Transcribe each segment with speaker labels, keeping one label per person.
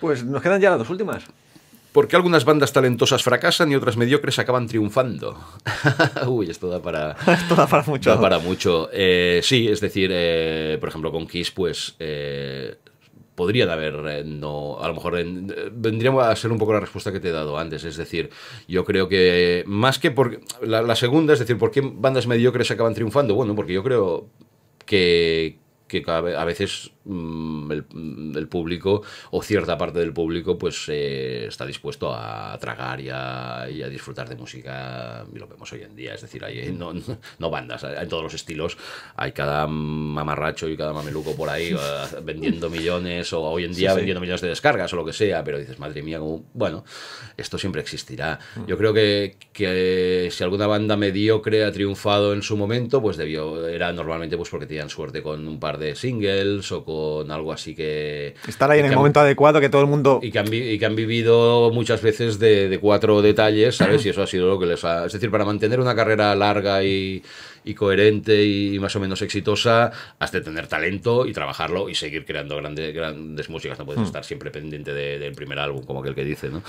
Speaker 1: Pues nos quedan ya las dos últimas. ¿Por qué algunas bandas talentosas fracasan y otras mediocres acaban triunfando? Uy, esto da para, esto da para mucho. Da para mucho. Eh, sí, es decir, eh, por ejemplo, con Kiss, pues eh, podrían haber, no, a lo mejor vendría a ser un poco la respuesta que te he dado antes. Es decir, yo creo que más que por la, segunda, es decir, ¿por qué bandas mediocres acaban triunfando? Bueno, porque yo creo que a veces Mm, mm, el, público o cierta parte del público pues eh, está dispuesto a tragar y a, disfrutar de música y lo vemos hoy en día es decir hay eh, no, no bandas en todos los estilos hay cada mamarracho y cada mameluco por ahí vendiendo millones o hoy en día vendiendo millones de descargas o lo que sea pero dices madre mía bueno esto siempre existirá mm. yo creo que, que eh, si alguna banda mediocre ha triunfado en su momento pues debió era normalmente pues porque tenían suerte con un par de singles o con algo así que... Estar ahí en el momento adecuado que todo el mundo... Y que han, vivido muchas veces de, cuatro detalles, ¿sabes? Y eso ha sido lo que les ha... Es decir, para mantener una carrera larga y, coherente y más o menos exitosa, has de tener talento y trabajarlo y seguir creando grandes, grandes músicas. No puedes hmm. estar siempre pendiente del primer álbum, como aquel que dice, ¿no?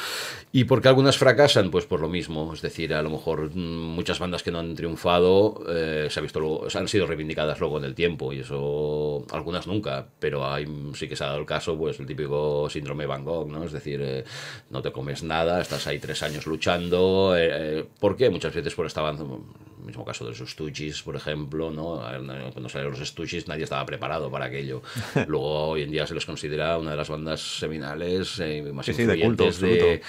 Speaker 1: ¿Y porque algunas fracasan? Pues por lo mismo. Es decir, a lo mejor mm, muchas bandas que no han triunfado eh, se ha visto luego, han sido reivindicadas luego en el tiempo y eso algunas nunca pero hay, sí que se ha dado el caso, pues el típico síndrome Van Gogh, ¿no? Es decir, eh, no te comes nada, estás ahí tres años luchando. Eh, eh ¿Por qué? Muchas veces por esta banda, el mismo caso de los Stuchis, por ejemplo, ¿no? Cuando salieron los Stuchis nadie estaba preparado para aquello. Luego hoy en día se les considera una de las bandas seminales eh, más influyentes de, culto, de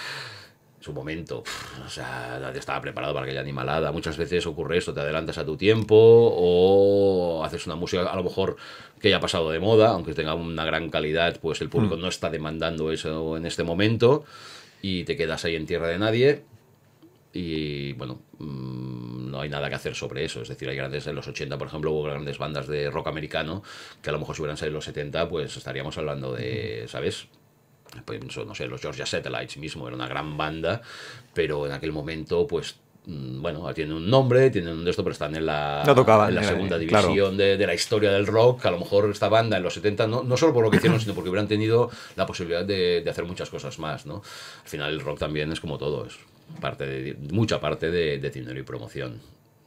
Speaker 1: su momento. o sea, estaba preparado para aquella animalada. Muchas veces ocurre esto, te adelantas a tu tiempo o haces una música a lo mejor que haya pasado de moda, aunque tenga una gran calidad, pues el público hmm. no está demandando eso en este momento y te quedas ahí en tierra de nadie. Y bueno, mm, no hay nada que hacer sobre eso. Es decir, hay grandes, en los 80, por ejemplo, hubo grandes bandas de rock americano que a lo mejor si hubieran salido en los 70, pues estaríamos hablando de, ¿sabes? Pues, no sé, los Georgia Satellites mismo, era una gran banda, pero en aquel momento, pues mm, bueno, tienen un nombre, tienen un de esto, pero están en la, en la eh, segunda división de, la historia del rock. A lo mejor esta banda en los 70, no, no solo por lo que hicieron, sino porque hubieran tenido la posibilidad de, hacer muchas cosas más. ¿no? Al final, el rock también es como todo, es parte de, mucha parte de, dinero y promoción.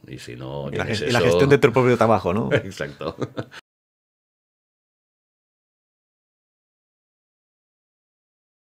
Speaker 1: Y si no. la, la gestión de tu propio trabajo, ¿no? Exacto.